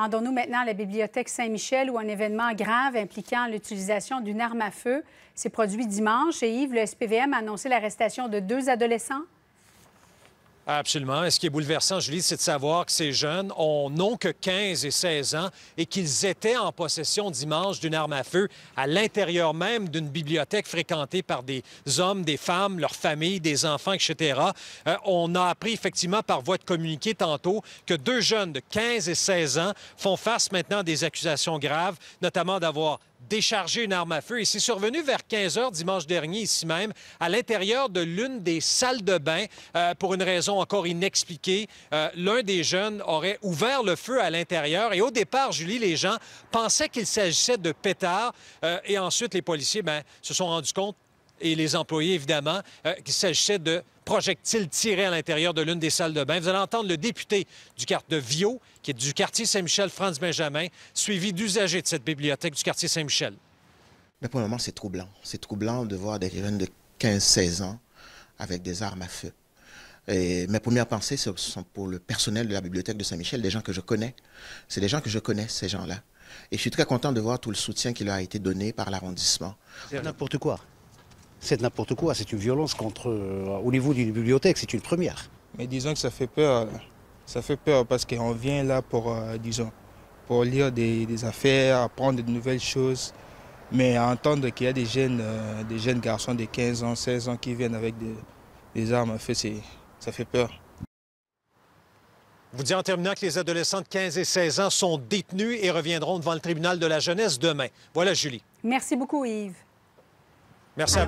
Rendons-nous maintenant à la Bibliothèque Saint-Michel où un événement grave impliquant l'utilisation d'une arme à feu s'est produit dimanche et Yves, le SPVM a annoncé l'arrestation de deux adolescents. Absolument. Et ce qui est bouleversant, Julie, c'est de savoir que ces jeunes n'ont que 15 et 16 ans et qu'ils étaient en possession dimanche d'une arme à feu à l'intérieur même d'une bibliothèque fréquentée par des hommes, des femmes, leurs familles, des enfants, etc. Euh, on a appris effectivement par voie de communiqué tantôt que deux jeunes de 15 et 16 ans font face maintenant à des accusations graves, notamment d'avoir décharger une arme à feu. Et c'est survenu vers 15 heures dimanche dernier, ici même, à l'intérieur de l'une des salles de bain, euh, pour une raison encore inexpliquée. Euh, l'un des jeunes aurait ouvert le feu à l'intérieur. Et au départ, Julie, les gens pensaient qu'il s'agissait de pétards. Euh, et ensuite, les policiers ben, se sont rendus compte et les employés, évidemment, euh, qu'il s'agissait de projectiles tirés à l'intérieur de l'une des salles de bain. Vous allez entendre le député du quartier de Viau, qui est du quartier Saint-Michel, Franz Benjamin, suivi d'usagers de cette bibliothèque du quartier Saint-Michel. Mais pour le moment, c'est troublant. C'est troublant de voir des jeunes de 15-16 ans avec des armes à feu. Et mes premières pensées sont pour le personnel de la bibliothèque de Saint-Michel, des gens que je connais. C'est des gens que je connais, ces gens-là. Et je suis très content de voir tout le soutien qui leur a été donné par l'arrondissement. C'est n'importe quoi c'est n'importe quoi, c'est une violence contre, euh, au niveau d'une bibliothèque, c'est une première. Mais disons que ça fait peur, ça fait peur parce qu'on vient là pour, euh, disons, pour lire des, affaires, apprendre de nouvelles choses, mais entendre qu'il y a des jeunes, euh, des jeunes garçons de 15 ans, 16 ans qui viennent avec des, armes à feu, ça fait peur. Vous dites en terminant que les adolescents de 15 et 16 ans sont détenus et reviendront devant le tribunal de la jeunesse demain. Voilà, Julie. Merci beaucoup, Yves. Merci à vous.